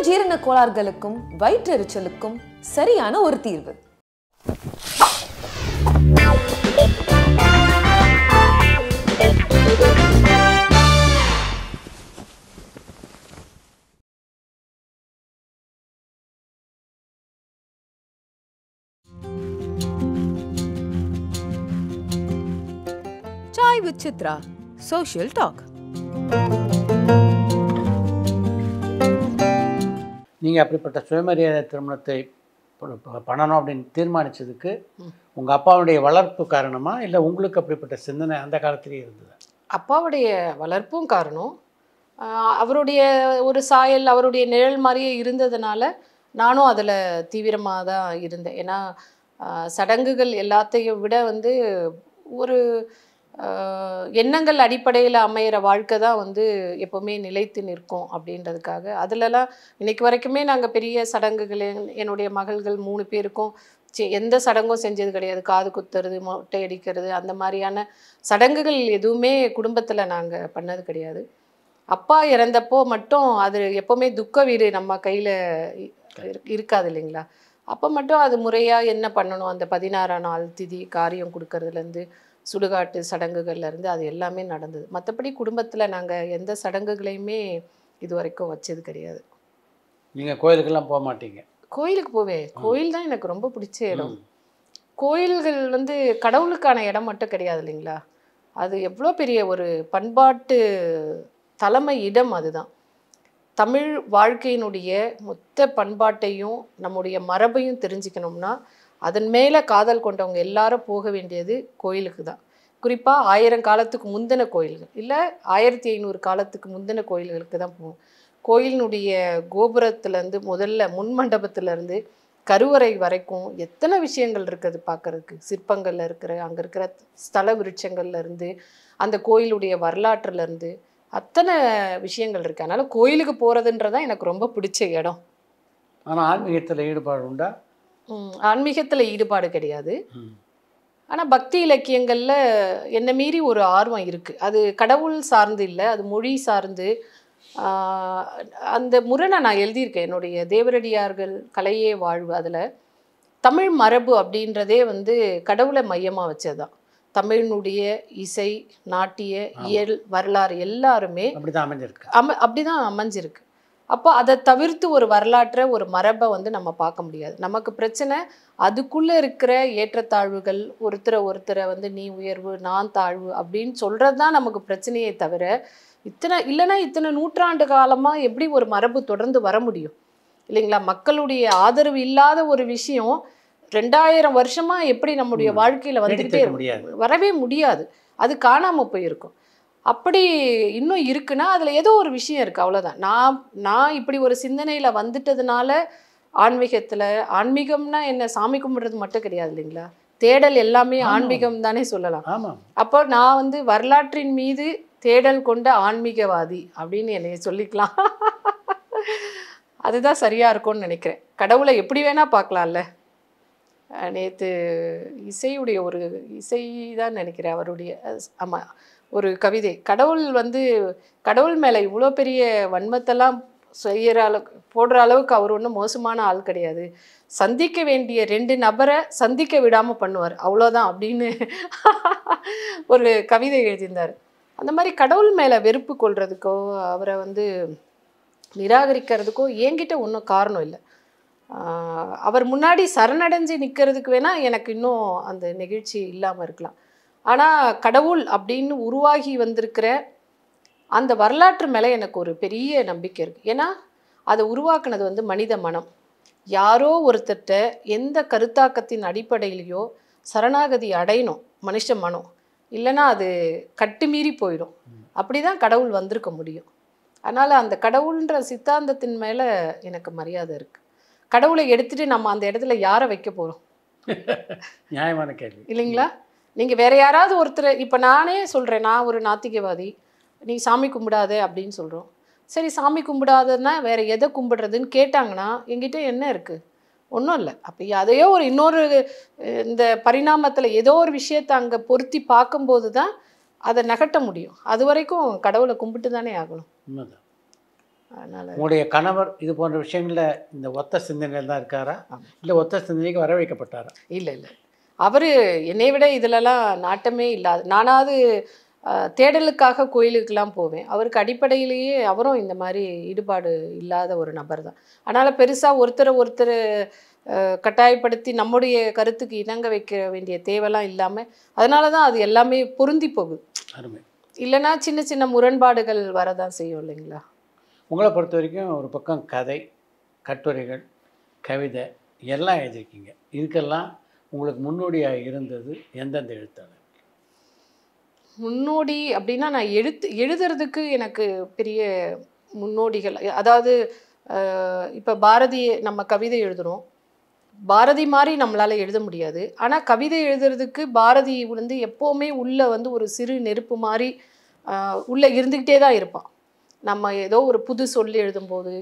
உடல் ஜீரண கோளாறுகளுக்கும் வயிற்றெரிச்சலுக்கும் சரியான ஒரு தீர்வு Chitra social talk Thank you. நீங்கள் அப்படிப்பட்ட சுயமரியாதை திருமணத்தை பண்ணணும் அப்படின்னு தீர்மானித்ததுக்கு உங்கள் அப்பாவுடைய வளர்ப்பு காரணமாக இல்லை உங்களுக்கு அப்படிப்பட்ட சிந்தனை அந்த காலத்திலேயே இருந்தது அப்பாவுடைய வளர்ப்பும் காரணம் அவருடைய ஒரு சாயல் அவருடைய நிழல் மாதிரியே இருந்ததுனால நானும் அதில் தீவிரமாக தான் இருந்தேன் ஏன்னா சடங்குகள் எல்லாத்தையும் விட வந்து ஒரு எண்ணங்கள் அடிப்படையில் அமையிற வாழ்க்கை தான் வந்து எப்போவுமே நிலைத்து நிற்கும் அப்படின்றதுக்காக அதிலலாம் இன்றைக்கு வரைக்குமே நாங்கள் பெரிய சடங்குகள் என்னுடைய மகள்கள் மூணு பேருக்கும் எந்த சடங்கும் செஞ்சது கிடையாது காது குத்துறது மொட்டை அடிக்கிறது அந்த மாதிரியான சடங்குகள் எதுவுமே குடும்பத்தில் நாங்கள் பண்ணது கிடையாது அப்பா இறந்தப்போ மட்டும் அது எப்போவுமே துக்க வீடு நம்ம கையில் இருக்காது இல்லைங்களா அப்போ மட்டும் அது முறையாக என்ன பண்ணணும் அந்த பதினாறாம் நாள் திதி காரியம் கொடுக்கறதுலேருந்து சுடுகாட்டு சடங்குகள்ல இருந்து அது எல்லாமே நடந்தது மற்றபடி குடும்பத்தில் நாங்கள் எந்த சடங்குகளையுமே இது வரைக்கும் வச்சது கிடையாது நீங்கள் கோயிலுக்கெல்லாம் போக மாட்டீங்க கோயிலுக்கு போவேன் கோயில் தான் எனக்கு ரொம்ப பிடிச்ச இடம் கோயில்கள் வந்து கடவுளுக்கான இடம் மட்டும் கிடையாது இல்லைங்களா அது எவ்வளோ பெரிய ஒரு பண்பாட்டு தலைமை இடம் அதுதான் தமிழ் வாழ்க்கையினுடைய மொத்த பண்பாட்டையும் நம்முடைய மரபையும் தெரிஞ்சுக்கணும்னா அதன் மேலே காதல் கொண்டவங்க எல்லாரும் போக வேண்டியது கோயிலுக்கு தான் குறிப்பாக ஆயிரம் காலத்துக்கு முந்தின கோயில்கள் இல்லை ஆயிரத்தி ஐநூறு காலத்துக்கு முந்தின கோயில்களுக்கு தான் போகும் கோயிலினுடைய கோபுரத்துலேருந்து முதல்ல முன் மண்டபத்துலேருந்து கருவறை வரைக்கும் எத்தனை விஷயங்கள் இருக்குது பார்க்குறதுக்கு சிற்பங்களில் இருக்கிற அங்கே இருக்கிற ஸ்தல விருட்சங்கள்லேருந்து அந்த கோயிலுடைய வரலாற்றுலேருந்து அத்தனை விஷயங்கள் இருக்குது அதனால் கோயிலுக்கு போகிறதுன்றதான் எனக்கு ரொம்ப பிடிச்ச இடம் ஆனால் ஆன்மீகத்தில் ஈடுபாடு உண்டா ஆன்மீகத்தில் ஈடுபாடு கிடையாது ஆனால் பக்தி இலக்கியங்களில் என்ன மீறி ஒரு ஆர்வம் இருக்குது அது கடவுள் சார்ந்து இல்லை அது மொழி சார்ந்து அந்த முரணை நான் எழுதியிருக்கேன் என்னுடைய தேவரடியார்கள் கலையே வாழ்வு அதில் தமிழ் மரபு அப்படின்றதே வந்து கடவுளை மையமாக வச்சது தமிழனுடைய தமிழினுடைய இசை நாட்டிய இயல் வரலாறு எல்லாருமே அப்படிதான் அமைஞ்சிருக்கு அம அப்படிதான் அமைஞ்சிருக்கு அப்போ அதை தவிர்த்து ஒரு வரலாற்றை ஒரு மரபை வந்து நம்ம பார்க்க முடியாது நமக்கு பிரச்சனை அதுக்குள்ளே இருக்கிற ஏற்றத்தாழ்வுகள் ஒருத்தரை ஒருத்தரை வந்து நீ உயர்வு நான் தாழ்வு அப்படின்னு சொல்கிறது தான் நமக்கு பிரச்சனையே தவிர இத்தனை இல்லைனா இத்தனை நூற்றாண்டு காலமாக எப்படி ஒரு மரபு தொடர்ந்து வர முடியும் இல்லைங்களா மக்களுடைய ஆதரவு இல்லாத ஒரு விஷயம் ரெண்டாயிரம் வருஷமாக எப்படி நம்முடைய வாழ்க்கையில் வந்துக்கிட்டே வரவே முடியாது அது காணாமல் போயிருக்கும் அப்படி இன்னும் இருக்குன்னா அதில் ஏதோ ஒரு விஷயம் இருக்குது அவ்வளோதான் நான் நான் இப்படி ஒரு சிந்தனையில் வந்துட்டதுனால ஆன்மீகத்தில் ஆன்மீகம்னா என்ன சாமி கும்பிட்றது மட்டும் கிடையாது இல்லைங்களா தேடல் எல்லாமே ஆன்மீகம் தானே சொல்லலாம் அப்போ நான் வந்து வரலாற்றின் மீது தேடல் கொண்ட ஆன்மீகவாதி அப்படின்னு என்னை சொல்லிக்கலாம் அதுதான் சரியாக இருக்கும்னு நினைக்கிறேன் கடவுளை எப்படி வேணால் பார்க்கலாம்ல நேற்று இசையுடைய ஒரு இசை தான் நினைக்கிறேன் அவருடைய ஆமாம் ஒரு கவிதை கடவுள் வந்து கடவுள் மேலே இவ்வளோ பெரிய வன்மத்தெல்லாம் செய்கிற அளவுக்கு போடுற அளவுக்கு அவர் ஒன்றும் மோசமான ஆள் கிடையாது சந்திக்க வேண்டிய ரெண்டு நபரை சந்திக்க விடாமல் பண்ணுவார் அவ்வளோதான் அப்படின்னு ஒரு கவிதை எழுதியிருந்தார் அந்த மாதிரி கடவுள் மேலே வெறுப்பு கொள்றதுக்கோ அவரை வந்து நிராகரிக்கிறதுக்கோ என்கிட்ட ஒன்றும் காரணம் இல்லை அவர் முன்னாடி சரணடைஞ்சு நிற்கிறதுக்கு வேணால் எனக்கு இன்னும் அந்த நெகிழ்ச்சி இல்லாமல் இருக்கலாம் ஆனால் கடவுள் அப்படின்னு உருவாகி வந்திருக்கிற அந்த வரலாற்று மேலே எனக்கு ஒரு பெரிய நம்பிக்கை இருக்குது ஏன்னா அதை உருவாக்குனது வந்து மனித மனம் யாரோ ஒருத்தட்ட எந்த கருத்தாக்கத்தின் அடிப்படையிலையோ சரணாகதி அடையணும் மனுஷ மனம் இல்லைன்னா அது கட்டுமீறி போயிடும் அப்படி தான் கடவுள் வந்திருக்க முடியும் அதனால் அந்த கடவுள்ன்ற சித்தாந்தத்தின் மேலே எனக்கு மரியாதை இருக்குது கடவுளை எடுத்துகிட்டு நம்ம அந்த இடத்துல யாரை வைக்க போகிறோம் நியாயமான கேள்வி இல்லைங்களா நீங்கள் வேறு யாராவது ஒருத்தர் இப்போ நானே சொல்கிறேன் நான் ஒரு நாத்திகவாதி நீ சாமி கும்பிடாத அப்படின்னு சொல்கிறோம் சரி சாமி கும்பிடாதன்னா வேறு எதை கும்பிடுறதுன்னு கேட்டாங்கன்னா எங்கிட்ட என்ன இருக்குது ஒன்றும் இல்லை அப்போ அதையோ ஒரு இன்னொரு இந்த பரிணாமத்தில் ஏதோ ஒரு விஷயத்தை அங்கே பொருத்தி பார்க்கும்போது தான் அதை நகட்ட முடியும் அது வரைக்கும் கடவுளை கும்பிட்டு தானே ஆகணும் அதனால் உங்களுடைய கணவர் இது போன்ற விஷயங்களில் இந்த ஒத்த சிந்தனையில் தான் இருக்காரா இல்லை ஒத்த சிந்தனைக்கு வர வைக்கப்பட்டாரா இல்லை இல்லை அவர் என்னை விட இதிலலாம் நாட்டமே இல்லாது நானாவது தேடலுக்காக கோயிலுக்கெலாம் போவேன் அவருக்கு அடிப்படையிலேயே அவரும் இந்த மாதிரி ஈடுபாடு இல்லாத ஒரு நபர் தான் அதனால் பெருசாக ஒருத்தரை ஒருத்தர் கட்டாயப்படுத்தி நம்முடைய கருத்துக்கு இணங்க வைக்க வேண்டிய தேவைலாம் இல்லாமல் அதனால தான் அது எல்லாமே பொருந்தி போகுது இல்லைன்னா சின்ன சின்ன முரண்பாடுகள் வரதான் செய்யும் இல்லைங்களா உங்களை பொறுத்த வரைக்கும் ஒரு பக்கம் கதை கட்டுரைகள் கவிதை எல்லாம் எழுதியிருக்கீங்க இதுக்கெல்லாம் உங்களுக்கு முன்னோடியாக இருந்தது எந்தெந்த எழுத்தாளர் முன்னோடி அப்படின்னா நான் எழுத்து எழுதுறதுக்கு எனக்கு பெரிய முன்னோடிகள் அதாவது இப்போ பாரதி நம்ம கவிதை எழுதுகிறோம் பாரதி மாதிரி நம்மளால் எழுத முடியாது ஆனால் கவிதை எழுதுறதுக்கு பாரதி வந்து எப்போவுமே உள்ளே வந்து ஒரு சிறு நெருப்பு மாதிரி உள்ளே இருந்துக்கிட்டே தான் இருப்பான் நம்ம ஏதோ ஒரு புது சொல்லி எழுதும்போது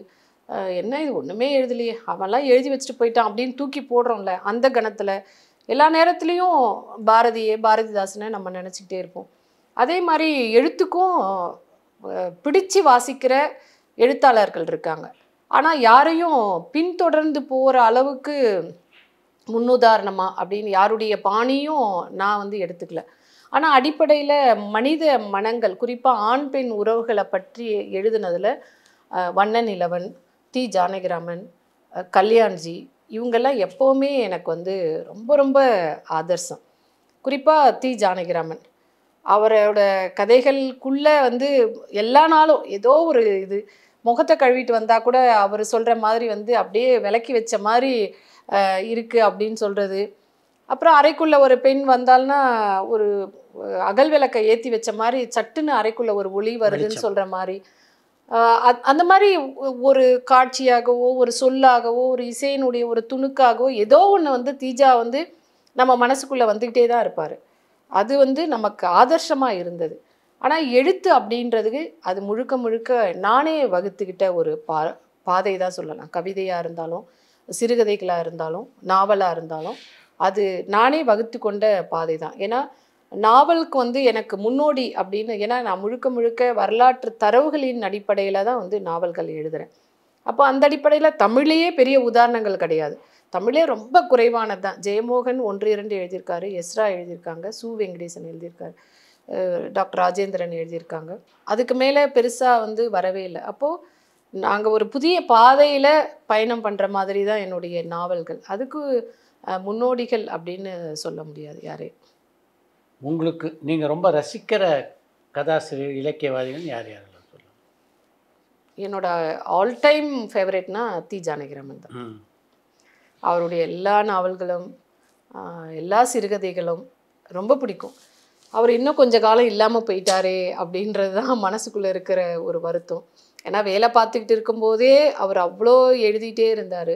என்ன இது ஒன்றுமே எழுதலையே அவெல்லாம் எழுதி வச்சுட்டு போயிட்டான் அப்படின்னு தூக்கி போடுறோம்ல அந்த கணத்தில் எல்லா நேரத்துலேயும் பாரதியே பாரதிதாசனை நம்ம நினச்சிக்கிட்டே இருப்போம் அதே மாதிரி எழுத்துக்கும் பிடிச்சு வாசிக்கிற எழுத்தாளர்கள் இருக்காங்க ஆனால் யாரையும் பின்தொடர்ந்து போகிற அளவுக்கு முன்னுதாரணமா அப்படின்னு யாருடைய பாணியும் நான் வந்து எடுத்துக்கல ஆனால் அடிப்படையில் மனித மனங்கள் குறிப்பாக ஆண் பெண் உறவுகளை பற்றி எழுதுனதில் வண்ணன் இளவன் டி ஜானகிராமன் கல்யாண்ஜி இவங்கெல்லாம் எப்போவுமே எனக்கு வந்து ரொம்ப ரொம்ப ஆதர்சம் குறிப்பாக தி ஜானகிராமன் அவரோட கதைகளுக்குள்ளே வந்து எல்லா நாளும் ஏதோ ஒரு இது முகத்தை கழுவிட்டு வந்தால் கூட அவர் சொல்கிற மாதிரி வந்து அப்படியே விளக்கி வச்ச மாதிரி இருக்குது அப்படின்னு சொல்கிறது அப்புறம் அறைக்குள்ளே ஒரு பெண் வந்தால்னா ஒரு அகல் விளக்கை ஏற்றி வச்ச மாதிரி சட்டுன்னு அறைக்குள்ளே ஒரு ஒளி வருதுன்னு சொல்கிற மாதிரி அந்த மாதிரி ஒரு காட்சியாகவோ ஒரு சொல்லாகவோ ஒரு இசையினுடைய ஒரு துணுக்காகவோ ஏதோ ஒன்று வந்து தீஜா வந்து நம்ம மனசுக்குள்ளே வந்துக்கிட்டே தான் இருப்பார் அது வந்து நமக்கு ஆதர்சமாக இருந்தது ஆனால் எழுத்து அப்படின்றதுக்கு அது முழுக்க முழுக்க நானே வகுத்துக்கிட்ட ஒரு பா பாதை தான் சொல்லலாம் கவிதையாக இருந்தாலும் சிறுகதைகளாக இருந்தாலும் நாவலாக இருந்தாலும் அது நானே வகுத்து கொண்ட பாதை தான் ஏன்னா நாவலுக்கு வந்து எனக்கு முன்னோடி அப்படின்னு ஏன்னா நான் முழுக்க முழுக்க வரலாற்று தரவுகளின் அடிப்படையில் தான் வந்து நாவல்கள் எழுதுகிறேன் அப்போ அந்த அடிப்படையில் தமிழையே பெரிய உதாரணங்கள் கிடையாது தமிழே ரொம்ப குறைவானது தான் ஜெயமோகன் ஒன்று இரண்டு எழுதியிருக்காரு எஸ்ரா எழுதியிருக்காங்க சு வெங்கடேசன் எழுதியிருக்காரு டாக்டர் ராஜேந்திரன் எழுதியிருக்காங்க அதுக்கு மேலே பெருசாக வந்து வரவே இல்லை அப்போது நாங்கள் ஒரு புதிய பாதையில் பயணம் பண்ணுற மாதிரி தான் என்னுடைய நாவல்கள் அதுக்கு முன்னோடிகள் அப்படின்னு சொல்ல முடியாது யாரையும் உங்களுக்கு நீங்கள் ரொம்ப ரசிக்கிற கதாசிரியர் இலக்கியவாதிகள் யார் யார் சொல்லுங்கள் என்னோட ஆல் டைம் ஃபேவரேட்னா தி ஜானகிராமன் தான் அவருடைய எல்லா நாவல்களும் எல்லா சிறுகதைகளும் ரொம்ப பிடிக்கும் அவர் இன்னும் கொஞ்சம் காலம் இல்லாமல் போயிட்டாரே அப்படின்றது தான் மனசுக்குள்ளே இருக்கிற ஒரு வருத்தம் ஏன்னா வேலை பார்த்துக்கிட்டு இருக்கும்போதே அவர் அவ்வளோ எழுதிட்டே இருந்தார்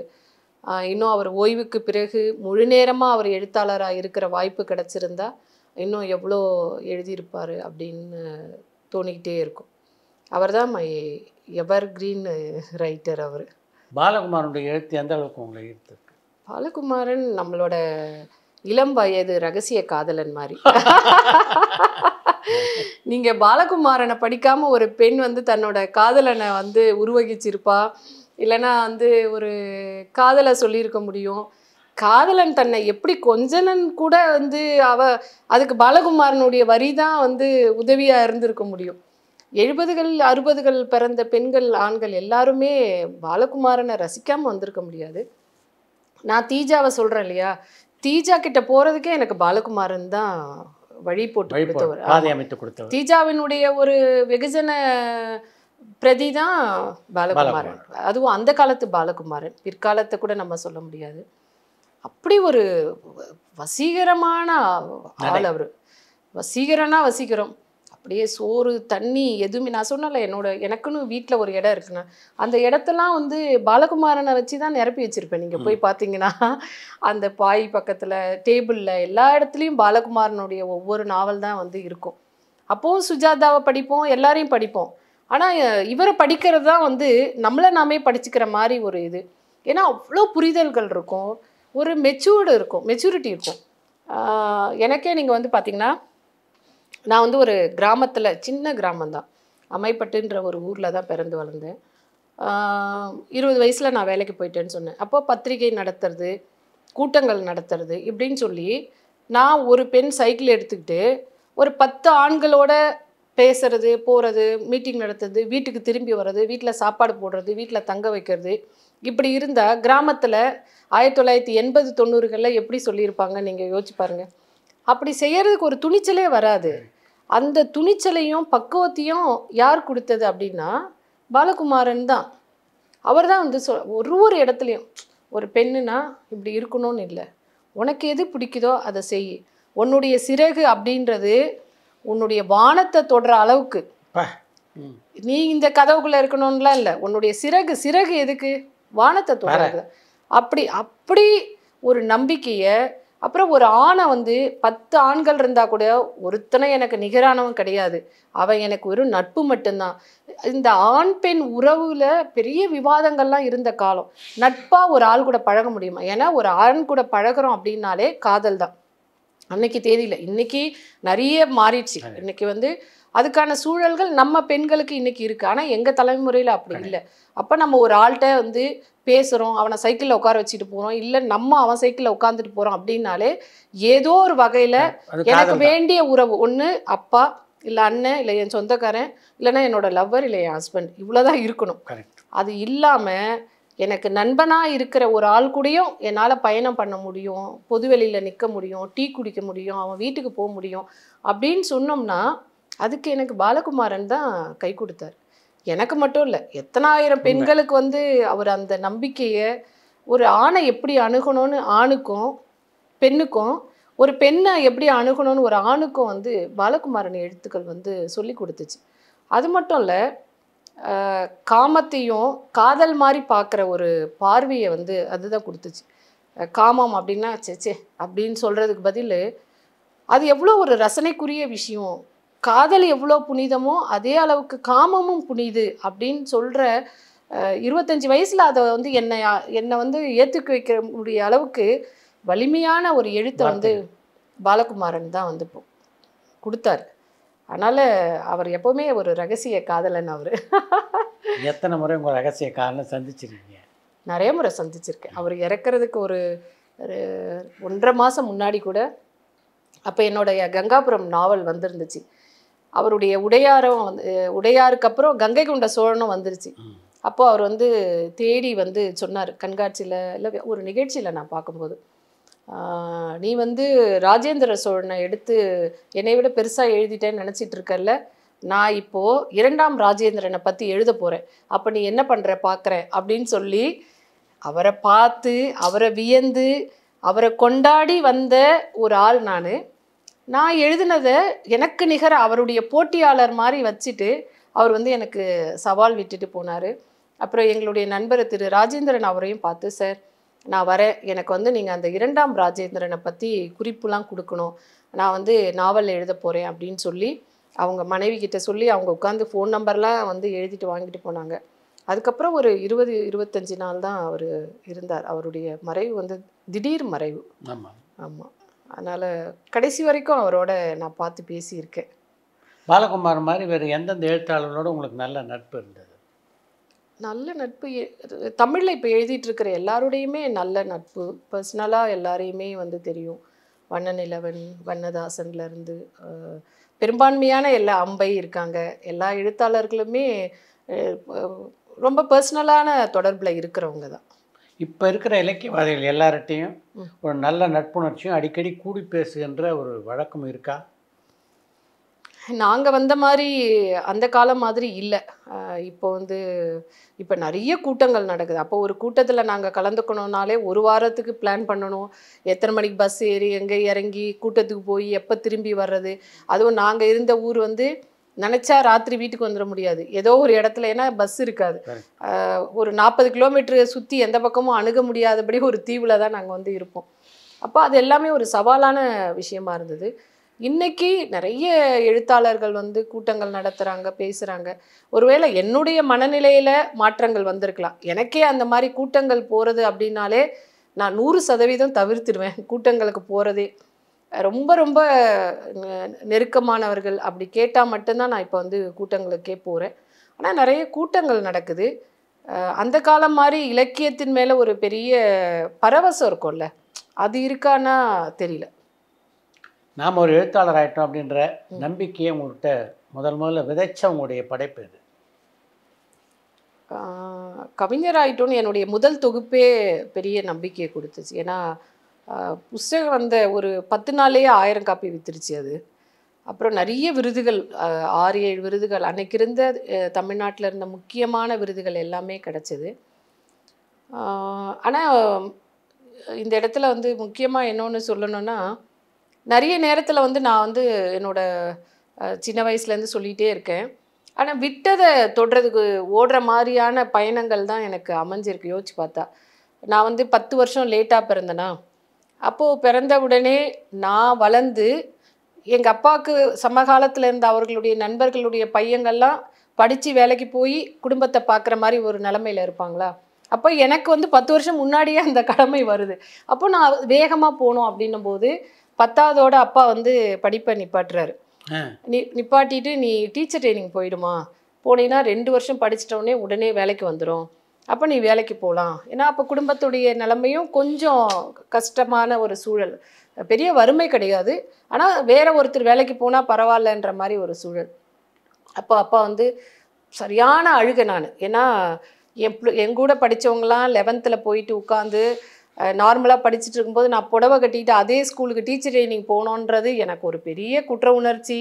இன்னும் அவர் ஓய்வுக்கு பிறகு முழு நேரமாக அவர் எழுத்தாளராக இருக்கிற வாய்ப்பு கிடச்சிருந்தா இன்னும் எவ்வளோ எழுதியிருப்பார் அப்படின்னு தோணிக்கிட்டே இருக்கும் அவர் தான் மை எவர் கிரீன் ரைட்டர் அவர் பாலகுமாரனுடைய எழுத்து எந்த அளவுக்கு உங்களை ஈர்த்திருக்கு பாலகுமாரன் நம்மளோட இளம் வயது ரகசிய காதலன் மாதிரி நீங்க பாலகுமாரனை படிக்காம ஒரு பெண் வந்து தன்னோட காதலனை வந்து உருவகிச்சிருப்பா இல்லைன்னா வந்து ஒரு காதலை சொல்லியிருக்க முடியும் காதலன் தன்னை எப்படி கொஞ்சனன் கூட வந்து அவ அதுக்கு பாலகுமாரனுடைய வரி தான் வந்து உதவியாக இருந்திருக்க முடியும் எழுபதுகள் அறுபதுகள் பிறந்த பெண்கள் ஆண்கள் எல்லாருமே பாலகுமாரனை ரசிக்காமல் வந்திருக்க முடியாது நான் தீஜாவை சொல்கிறேன் இல்லையா தீஜா கிட்ட போகிறதுக்கே எனக்கு பாலகுமாரன் தான் வழி போட்டு கொடுத்தவர் அமைத்து கொடுத்தவர் தீஜாவினுடைய ஒரு வெகுஜன பிரதி தான் பாலகுமாரன் அதுவும் அந்த காலத்து பாலகுமாரன் பிற்காலத்தை கூட நம்ம சொல்ல முடியாது அப்படி ஒரு வசீகரமான ஆள் அவர் வசீகரனா வசீகரம் அப்படியே சோறு தண்ணி எதுவுமே நான் சொன்னல என்னோட எனக்குன்னு வீட்டில் ஒரு இடம் இருக்குண்ணா அந்த இடத்தெல்லாம் வந்து பாலகுமாரனை வச்சு தான் நிரப்பி வச்சுருப்பேன் நீங்கள் போய் பார்த்தீங்கன்னா அந்த பாய் பக்கத்தில் டேபிளில் எல்லா இடத்துலையும் பாலகுமாரனுடைய ஒவ்வொரு நாவல் தான் வந்து இருக்கும் அப்போவும் சுஜாதாவை படிப்போம் எல்லாரையும் படிப்போம் ஆனால் இவரை படிக்கிறது தான் வந்து நம்மளை நாமே படிச்சுக்கிற மாதிரி ஒரு இது ஏன்னா அவ்வளோ புரிதல்கள் இருக்கும் ஒரு மெச்சூர்டு இருக்கும் மெச்சூரிட்டி இருக்கும் எனக்கே நீங்கள் வந்து பார்த்திங்கன்னா நான் வந்து ஒரு கிராமத்தில் சின்ன கிராமந்தான் அமைப்பட்டுன்ற ஒரு ஊரில் தான் பிறந்து வளர்ந்தேன் இருபது வயசில் நான் வேலைக்கு போயிட்டேன்னு சொன்னேன் அப்போ பத்திரிகை நடத்துறது கூட்டங்கள் நடத்துறது இப்படின்னு சொல்லி நான் ஒரு பெண் சைக்கிள் எடுத்துக்கிட்டு ஒரு பத்து ஆண்களோட பேசுறது போகிறது மீட்டிங் நடத்துறது வீட்டுக்கு திரும்பி வர்றது வீட்டில் சாப்பாடு போடுறது வீட்டில் தங்க வைக்கிறது இப்படி இருந்தால் கிராமத்தில் ஆயிரத்தி தொள்ளாயிரத்தி எண்பது தொண்ணூறுகளில் எப்படி சொல்லியிருப்பாங்க நீங்கள் யோசிச்சு பாருங்கள் அப்படி செய்கிறதுக்கு ஒரு துணிச்சலே வராது அந்த துணிச்சலையும் பக்குவத்தையும் யார் கொடுத்தது அப்படின்னா பாலகுமாரன் தான் அவர் தான் வந்து சொ ஒரு ஒரு இடத்துலையும் ஒரு பெண்ணுனா இப்படி இருக்கணும்னு இல்லை உனக்கு எது பிடிக்குதோ அதை செய் உன்னுடைய சிறகு அப்படின்றது உன்னுடைய வானத்தை தொடர அளவுக்கு நீ இந்த கதவுக்குள்ளே இருக்கணும்லாம் இல்லை உன்னுடைய சிறகு சிறகு எதுக்கு வானத்தை தொடர்றது அப்படி அப்படி ஒரு நம்பிக்கையை அப்புறம் ஒரு ஆணை வந்து பத்து ஆண்கள் இருந்தா கூட ஒருத்தனை எனக்கு நிகரானவன் கிடையாது அவன் எனக்கு ஒரு நட்பு மட்டும்தான் இந்த ஆண் பெண் உறவுல பெரிய விவாதங்கள்லாம் இருந்த காலம் நட்பா ஒரு ஆள் கூட பழக முடியுமா ஏன்னா ஒரு ஆண் கூட பழகிறோம் அப்படின்னாலே காதல் தான் அன்னைக்கு தேதியில இன்னைக்கு நிறைய மாறிடுச்சு இன்னைக்கு வந்து அதுக்கான சூழல்கள் நம்ம பெண்களுக்கு இன்றைக்கி இருக்குது ஆனால் எங்கள் தலைமுறையில் அப்படி இல்லை அப்போ நம்ம ஒரு ஆள்கிட்ட வந்து பேசுகிறோம் அவனை சைக்கிளில் உட்கார வச்சுட்டு போகிறோம் இல்லை நம்ம அவன் சைக்கிளில் உட்காந்துட்டு போகிறோம் அப்படின்னாலே ஏதோ ஒரு வகையில் எனக்கு வேண்டிய உறவு ஒன்று அப்பா இல்லை அண்ணன் இல்லை என் சொந்தக்காரன் இல்லைன்னா என்னோட லவ்வர் இல்லை என் ஹஸ்பண்ட் இவ்வளோதான் இருக்கணும் அது இல்லாமல் எனக்கு நண்பனாக இருக்கிற ஒரு ஆள் கூடயும் என்னால் பயணம் பண்ண முடியும் பொதுவெளியில் நிற்க முடியும் டீ குடிக்க முடியும் அவன் வீட்டுக்கு போக முடியும் அப்படின்னு சொன்னோம்னா அதுக்கு எனக்கு பாலகுமாரன் தான் கை கொடுத்தார் எனக்கு மட்டும் இல்லை எத்தனாயிரம் பெண்களுக்கு வந்து அவர் அந்த நம்பிக்கையை ஒரு ஆணை எப்படி அணுகணும்னு ஆணுக்கும் பெண்ணுக்கும் ஒரு பெண்ணை எப்படி அணுகணும்னு ஒரு ஆணுக்கும் வந்து பாலகுமாரன் எழுத்துக்கள் வந்து சொல்லி கொடுத்துச்சு அது மட்டும் இல்லை காமத்தையும் காதல் மாதிரி பார்க்குற ஒரு பார்வையை வந்து அதுதான் கொடுத்துச்சு காமம் அப்படின்னா சேச்சே அப்படின்னு சொல்கிறதுக்கு பதில் அது எவ்வளோ ஒரு ரசனைக்குரிய விஷயம் காதல் எவ்வளோ புனிதமோ அதே அளவுக்கு காமமும் புனிது அப்படின்னு சொல்கிற இருபத்தஞ்சி வயசில் அதை வந்து என்னை என்னை வந்து ஏற்றுக்க வைக்க முடிய அளவுக்கு வலிமையான ஒரு எழுத்தை வந்து பாலகுமாரன் தான் வந்து கொடுத்தாரு அதனால் அவர் எப்போவுமே ஒரு ரகசிய காதலன் அவர் எத்தனை முறை உங்கள் ரகசிய காதலன் சந்திச்சிருக்கீங்க நிறைய முறை சந்திச்சிருக்கேன் அவர் இறக்கிறதுக்கு ஒரு ஒன்றரை மாதம் முன்னாடி கூட அப்போ என்னுடைய கங்காபுரம் நாவல் வந்திருந்துச்சு அவருடைய உடையாரும் வந்து உடையாருக்கு அப்புறம் கங்கை கொண்ட சோழனும் வந்துருச்சு அப்போது அவர் வந்து தேடி வந்து சொன்னார் கண்காட்சியில் இல்லை ஒரு நிகழ்ச்சியில் நான் பார்க்கும்போது நீ வந்து ராஜேந்திர சோழனை எடுத்து என்னை விட பெருசாக எழுதிட்டேன்னு நினச்சிட்டு இருக்கல நான் இப்போது இரண்டாம் ராஜேந்திரனை பற்றி எழுத போகிறேன் அப்போ நீ என்ன பண்ணுற பார்க்குறேன் அப்படின்னு சொல்லி அவரை பார்த்து அவரை வியந்து அவரை கொண்டாடி வந்த ஒரு ஆள் நான் நான் எழுதினதை எனக்கு நிகர அவருடைய போட்டியாளர் மாதிரி வச்சுட்டு அவர் வந்து எனக்கு சவால் விட்டுட்டு போனார் அப்புறம் எங்களுடைய நண்பர் திரு ராஜேந்திரன் அவரையும் பார்த்து சார் நான் வரேன் எனக்கு வந்து நீங்கள் அந்த இரண்டாம் ராஜேந்திரனை பற்றி குறிப்புலாம் கொடுக்கணும் நான் வந்து நாவல் எழுத போகிறேன் அப்படின்னு சொல்லி அவங்க மனைவி கிட்ட சொல்லி அவங்க உட்காந்து ஃபோன் நம்பர்லாம் வந்து எழுதிட்டு வாங்கிட்டு போனாங்க அதுக்கப்புறம் ஒரு இருபது இருபத்தஞ்சி நாள் தான் அவர் இருந்தார் அவருடைய மறைவு வந்து திடீர் மறைவு ஆமாம் ஆமாம் அதனால் கடைசி வரைக்கும் அவரோட நான் பார்த்து பேசியிருக்கேன் பாலகுமார் மாதிரி வேறு எந்தெந்த எழுத்தாளர்களோடு உங்களுக்கு நல்ல நட்பு இருந்தது நல்ல நட்பு தமிழில் இப்போ எழுதிட்டுருக்கிற எல்லாரோடையுமே நல்ல நட்பு பர்சனலாக எல்லாரையுமே வந்து தெரியும் வண்ணன் இலவன் வண்ணதாசன்லேருந்து பெரும்பான்மையான எல்லா அம்பை இருக்காங்க எல்லா எழுத்தாளர்களுமே ரொம்ப பர்சனலான தொடர்பில் இருக்கிறவங்க தான் இப்போ இருக்கிற இலக்கியவாதிகள் எல்லார்ட்டையும் ஒரு நல்ல நட்புணர்ச்சியும் அடிக்கடி கூடி பேசுகின்ற ஒரு வழக்கம் இருக்கா நாங்கள் வந்த மாதிரி அந்த காலம் மாதிரி இல்லை இப்போ வந்து இப்போ நிறைய கூட்டங்கள் நடக்குது அப்போ ஒரு கூட்டத்தில் நாங்கள் கலந்துக்கணுன்னாலே ஒரு வாரத்துக்கு பிளான் பண்ணணும் எத்தனை மணிக்கு பஸ் ஏறி எங்கே இறங்கி கூட்டத்துக்கு போய் எப்போ திரும்பி வர்றது அதுவும் நாங்கள் இருந்த ஊர் வந்து நினச்சா ராத்திரி வீட்டுக்கு வந்துட முடியாது ஏதோ ஒரு இடத்துல ஏன்னா பஸ் இருக்காது ஒரு நாற்பது கிலோமீட்டரு சுற்றி எந்த பக்கமும் அணுக முடியாதபடி ஒரு தீவில் தான் நாங்கள் வந்து இருப்போம் அப்போ அது எல்லாமே ஒரு சவாலான விஷயமா இருந்தது இன்னைக்கு நிறைய எழுத்தாளர்கள் வந்து கூட்டங்கள் நடத்துகிறாங்க பேசுகிறாங்க ஒருவேளை என்னுடைய மனநிலையில் மாற்றங்கள் வந்திருக்கலாம் எனக்கே அந்த மாதிரி கூட்டங்கள் போகிறது அப்படின்னாலே நான் நூறு சதவீதம் தவிர்த்துடுவேன் கூட்டங்களுக்கு போகிறதே ரொம்ப ரொம்ப நெருக்கமானவர்கள் அப்படி கேட்டால் மட்டும்தான் நான் இப்போ வந்து கூட்டங்களுக்கே போகிறேன் ஆனால் நிறைய கூட்டங்கள் நடக்குது அந்த காலம் மாதிரி இலக்கியத்தின் மேலே ஒரு பெரிய பரவசம் இருக்கும்ல அது இருக்கான்னா தெரியல நாம் ஒரு எழுத்தாளர் ஆகிட்டோம் அப்படின்ற நம்பிக்கையை உங்கள்கிட்ட முதல் முதல்ல விதைச்ச உங்களுடைய படைப்பு இது கவிஞர் ஆகிட்டோன்னு என்னுடைய முதல் தொகுப்பே பெரிய நம்பிக்கையை கொடுத்துச்சு ஏன்னா புஸ்தகம் வந்த ஒரு பத்து நாள்லேயே ஆயிரம் காப்பி வித்துருச்சு அது அப்புறம் நிறைய விருதுகள் ஆறு ஏழு விருதுகள் அன்னைக்கு இருந்த தமிழ்நாட்டில் இருந்த முக்கியமான விருதுகள் எல்லாமே கிடச்சிது ஆனால் இந்த இடத்துல வந்து முக்கியமாக என்னொன்று சொல்லணும்னா நிறைய நேரத்தில் வந்து நான் வந்து என்னோடய சின்ன வயசுலேருந்து சொல்லிகிட்டே இருக்கேன் ஆனால் விட்டதை தொடுறதுக்கு ஓடுற மாதிரியான பயணங்கள் தான் எனக்கு அமைஞ்சிருக்கு யோசிச்சு பார்த்தா நான் வந்து பத்து வருஷம் லேட்டாக பிறந்தேனா அப்போது பிறந்த உடனே நான் வளர்ந்து எங்கள் அப்பாவுக்கு சமகாலத்தில் இருந்த அவர்களுடைய நண்பர்களுடைய பையங்கள்லாம் படித்து வேலைக்கு போய் குடும்பத்தை பார்க்குற மாதிரி ஒரு நிலமையில் இருப்பாங்களா அப்போ எனக்கு வந்து பத்து வருஷம் முன்னாடியே அந்த கடமை வருது அப்போ நான் வேகமாக போகணும் அப்படின்னும் போது பத்தாவதோட அப்பா வந்து படிப்பை நிப்பாட்டுறாரு நி நிப்பாட்டிட்டு நீ டீச்சர் ட்ரைனிங் போயிடுமா போனீங்கன்னா ரெண்டு வருஷம் படிச்சிட்டோடனே உடனே வேலைக்கு வந்துடும் அப்போ நீ வேலைக்கு போகலாம் ஏன்னா அப்போ குடும்பத்துடைய நிலைமையும் கொஞ்சம் கஷ்டமான ஒரு சூழல் பெரிய வறுமை கிடையாது ஆனால் வேற ஒருத்தர் வேலைக்கு போனால் பரவாயில்லன்ற மாதிரி ஒரு சூழல் அப்போ அப்பா வந்து சரியான அழுக நான் ஏன்னா என் என் கூட படித்தவங்களாம் லெவன்த்தில் போயிட்டு உட்காந்து நார்மலாக படிச்சுட்டு இருக்கும்போது நான் புடவை கட்டிட்டு அதே ஸ்கூலுக்கு டீச்சர் ட்ரைனிங் போகணுன்றது எனக்கு ஒரு பெரிய குற்ற உணர்ச்சி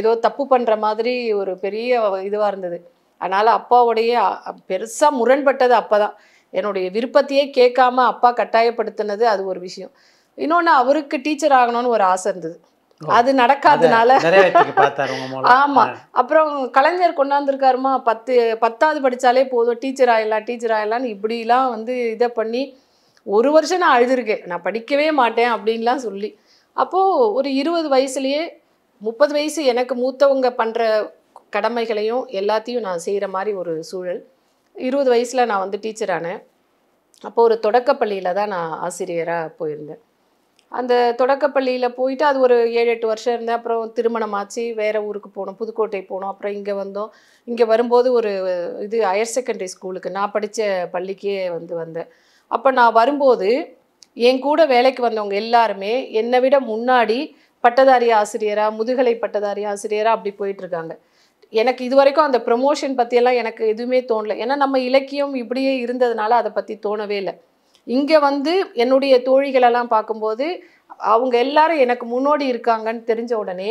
ஏதோ தப்பு பண்ணுற மாதிரி ஒரு பெரிய இதுவாக இருந்தது அதனால் அப்பாவுடைய பெருசாக முரண்பட்டது அப்போ தான் என்னுடைய விருப்பத்தையே கேட்காம அப்பா கட்டாயப்படுத்தினது அது ஒரு விஷயம் இன்னொன்று அவருக்கு டீச்சர் ஆகணும்னு ஒரு ஆசை இருந்தது அது நடக்காதனால ஆமா அப்புறம் கலைஞர் கொண்டாந்துருக்காருமா பத்து பத்தாவது படிச்சாலே போதும் டீச்சர் ஆயிடலாம் டீச்சர் ஆயிடலாம்னு இப்படிலாம் வந்து இதை பண்ணி ஒரு வருஷம் நான் அழுதுருக்கேன் நான் படிக்கவே மாட்டேன் அப்படின்லாம் சொல்லி அப்போது ஒரு இருபது வயசுலேயே முப்பது வயசு எனக்கு மூத்தவங்க பண்ணுற கடமைகளையும் எல்லாத்தையும் நான் செய்கிற மாதிரி ஒரு சூழல் இருபது வயசில் நான் வந்து டீச்சர் ஆனேன் அப்போது ஒரு தொடக்கப்பள்ளியில் தான் நான் ஆசிரியராக போயிருந்தேன் அந்த தொடக்கப்பள்ளியில் போயிட்டு அது ஒரு ஏழு எட்டு வருஷம் இருந்தேன் அப்புறம் திருமணம் ஆச்சு வேறு ஊருக்கு போனோம் புதுக்கோட்டை போனோம் அப்புறம் இங்கே வந்தோம் இங்கே வரும்போது ஒரு இது ஹையர் செகண்டரி ஸ்கூலுக்கு நான் படித்த பள்ளிக்கே வந்து வந்தேன் அப்போ நான் வரும்போது என் கூட வேலைக்கு வந்தவங்க எல்லாருமே என்னை விட முன்னாடி பட்டதாரி ஆசிரியராக முதுகலை பட்டதாரி ஆசிரியராக அப்படி போயிட்டுருக்காங்க எனக்கு இது வரைக்கும் அந்த ப்ரமோஷன் பற்றியெல்லாம் எனக்கு எதுவுமே தோணலை ஏன்னா நம்ம இலக்கியம் இப்படியே இருந்ததுனால அதை பற்றி தோணவே இல்லை இங்கே வந்து என்னுடைய தோழிகளெல்லாம் பார்க்கும்போது அவங்க எல்லாரும் எனக்கு முன்னோடி இருக்காங்கன்னு தெரிஞ்ச உடனே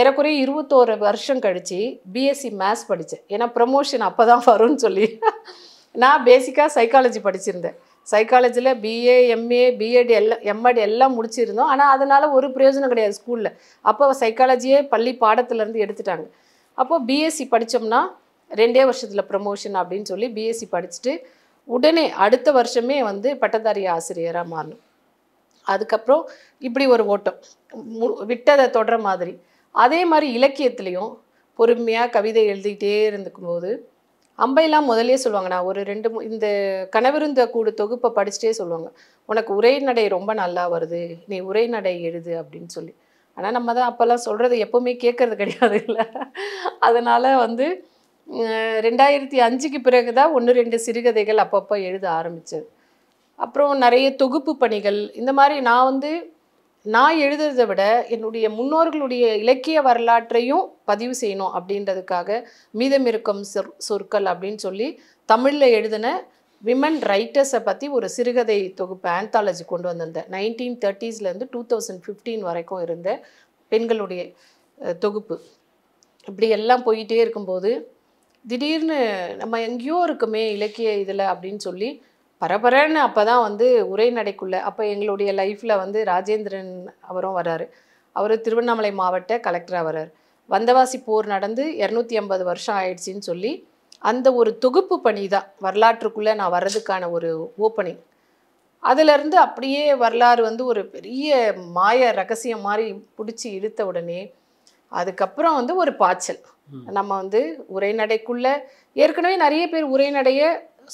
ஏறக்குறைய இருபத்தோரு வருஷம் கழித்து பிஎஸ்சி மேத்ஸ் படித்தேன் ஏன்னா ப்ரமோஷன் அப்போ தான் வரும்னு சொல்லி நான் பேசிக்காக சைக்காலஜி படிச்சிருந்தேன் சைக்காலஜியில் பிஏ எம்ஏ பிஎட் எல்லாம் எம்எட் எல்லாம் முடிச்சிருந்தோம் ஆனால் அதனால் ஒரு பிரயோஜனம் கிடையாது ஸ்கூலில் அப்போ சைக்காலஜியே பள்ளி பாடத்துலேருந்து எடுத்துட்டாங்க அப்போது பிஎஸ்சி படித்தோம்னா ரெண்டே வருஷத்தில் ப்ரமோஷன் அப்படின்னு சொல்லி பிஎஸ்சி படிச்சுட்டு உடனே அடுத்த வருஷமே வந்து பட்டதாரி ஆசிரியராக மாறணும் அதுக்கப்புறம் இப்படி ஒரு ஓட்டம் மு விட்டதை தொடர மாதிரி அதே மாதிரி இலக்கியத்துலேயும் பொறுமையாக கவிதை எழுதிக்கிட்டே இருந்துக்கும்போது அம்பையெல்லாம் முதலே சொல்லுவாங்கண்ணா ஒரு ரெண்டு இந்த கனவிருந்த கூடு தொகுப்பை படிச்சுட்டே சொல்லுவாங்க உனக்கு உரைநடை ரொம்ப நல்லா வருது நீ உரைநடை எழுது அப்படின்னு சொல்லி ஆனால் நம்ம தான் அப்போல்லாம் சொல்கிறது எப்போவுமே கேட்கறது கிடையாது இல்லை அதனால் வந்து ரெண்டாயிரத்தி அஞ்சுக்கு பிறகு தான் ஒன்று ரெண்டு சிறுகதைகள் அப்பப்போ எழுத ஆரம்பித்தது அப்புறம் நிறைய தொகுப்பு பணிகள் இந்த மாதிரி நான் வந்து நான் எழுதுறதை விட என்னுடைய முன்னோர்களுடைய இலக்கிய வரலாற்றையும் பதிவு செய்யணும் அப்படின்றதுக்காக மீதமிருக்கும் சொற் சொற்கள் அப்படின்னு சொல்லி தமிழில் எழுதின விமன் ரைட்டர்ஸை பற்றி ஒரு சிறுகதை தொகுப்பு ஆந்தாலஜி கொண்டு வந்திருந்தேன் நைன்டீன் தேர்ட்டிஸ்லேருந்து டூ தௌசண்ட் ஃபிஃப்டீன் வரைக்கும் இருந்த பெண்களுடைய தொகுப்பு இப்படி எல்லாம் போயிட்டே இருக்கும்போது திடீர்னு நம்ம எங்கேயோ இருக்குமே இலக்கிய இதில் அப்படின்னு சொல்லி பரபரன்னு அப்போ தான் வந்து உரைநடைக்குள்ளே அப்போ எங்களுடைய லைஃப்பில் வந்து ராஜேந்திரன் அவரும் வராரு அவர் திருவண்ணாமலை மாவட்ட கலெக்டராக வரார் வந்தவாசி போர் நடந்து இரநூத்தி ஐம்பது வருஷம் ஆயிடுச்சின்னு சொல்லி அந்த ஒரு தொகுப்பு பணி தான் வரலாற்றுக்குள்ளே நான் வர்றதுக்கான ஒரு ஓப்பனிங் அதிலிருந்து அப்படியே வரலாறு வந்து ஒரு பெரிய மாய ரகசியம் மாதிரி பிடிச்சி இழுத்த உடனே அதுக்கப்புறம் வந்து ஒரு பாய்ச்சல் நம்ம வந்து உரைநடைக்குள்ள ஏற்கனவே நிறைய பேர் உரைநடைய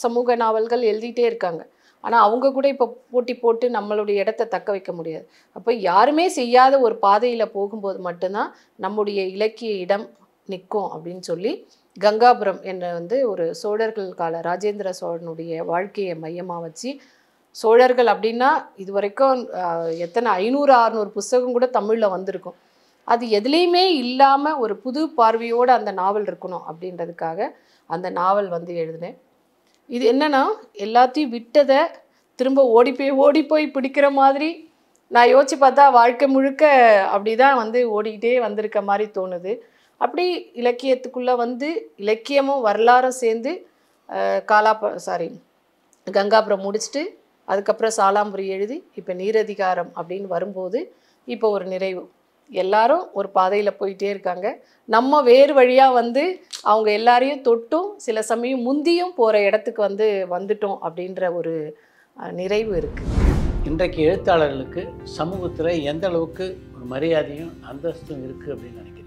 சமூக நாவல்கள் எழுதிட்டே இருக்காங்க ஆனால் அவங்க கூட இப்போ போட்டி போட்டு நம்மளுடைய இடத்த தக்க வைக்க முடியாது அப்போ யாருமே செய்யாத ஒரு பாதையில் போகும்போது மட்டும்தான் நம்முடைய இலக்கிய இடம் நிற்கும் அப்படின்னு சொல்லி கங்காபுரம் என்ற வந்து ஒரு சோழர்கள் கால ராஜேந்திர சோழனுடைய வாழ்க்கையை மையமாக வச்சு சோழர்கள் அப்படின்னா இது வரைக்கும் எத்தனை ஐநூறு அறுநூறு புஸ்தகம் கூட தமிழில் வந்திருக்கும் அது எதுலேயுமே இல்லாமல் ஒரு புது பார்வையோடு அந்த நாவல் இருக்கணும் அப்படின்றதுக்காக அந்த நாவல் வந்து எழுதினேன் இது என்னென்னா எல்லாத்தையும் விட்டதை திரும்ப ஓடி போய் ஓடி போய் பிடிக்கிற மாதிரி நான் யோசித்து பார்த்தா வாழ்க்கை முழுக்க அப்படி தான் வந்து ஓடிக்கிட்டே வந்திருக்க மாதிரி தோணுது அப்படி இலக்கியத்துக்குள்ளே வந்து இலக்கியமும் வரலாறும் சேர்ந்து காலாப்ப சாரி கங்காபுரம் முடிச்சுட்டு அதுக்கப்புறம் சாலாம்புரி எழுதி இப்போ நீரதிகாரம் அப்படின்னு வரும்போது இப்போ ஒரு நிறைவு எல்லாரும் ஒரு பாதையில் போயிட்டே இருக்காங்க நம்ம வேறு வழியாக வந்து அவங்க எல்லாரையும் தொட்டும் சில சமயம் முந்தியும் போகிற இடத்துக்கு வந்து வந்துட்டோம் அப்படின்ற ஒரு நிறைவு இருக்குது இன்றைக்கு எழுத்தாளர்களுக்கு சமூகத்தில் எந்த அளவுக்கு ஒரு மரியாதையும் அந்தஸ்தும் இருக்குது அப்படின்னு நினைக்கிறேன்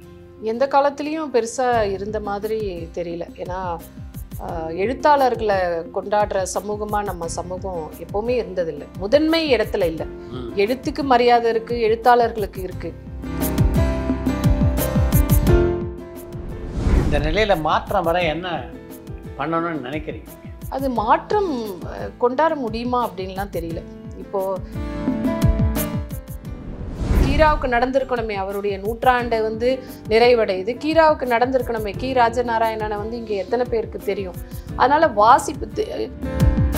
எந்த காலத்துலேயும் பெருசாக இருந்த மாதிரி தெரியல ஏன்னா எழுத்தாளர்களை கொண்டாடுற சமூகமாக நம்ம சமூகம் எப்போவுமே இருந்ததில்லை முதன்மை இடத்துல இல்லை எழுத்துக்கு மரியாதை இருக்குது எழுத்தாளர்களுக்கு இருக்குது இந்த நிலையில் மாற்றம் வர என்ன பண்ணணும்னு நினைக்கிறீங்க அது மாற்றம் கொண்டாட முடியுமா அப்படின்லாம் தெரியல இப்போது கீராவுக்கு நடந்திருக்கணுமே அவருடைய நூற்றாண்டு வந்து நிறைவடையுது கீராவுக்கு நடந்திருக்கணுமே கி ராஜநாராயணனை வந்து இங்கே எத்தனை பேருக்கு தெரியும் அதனால் வாசிப்பு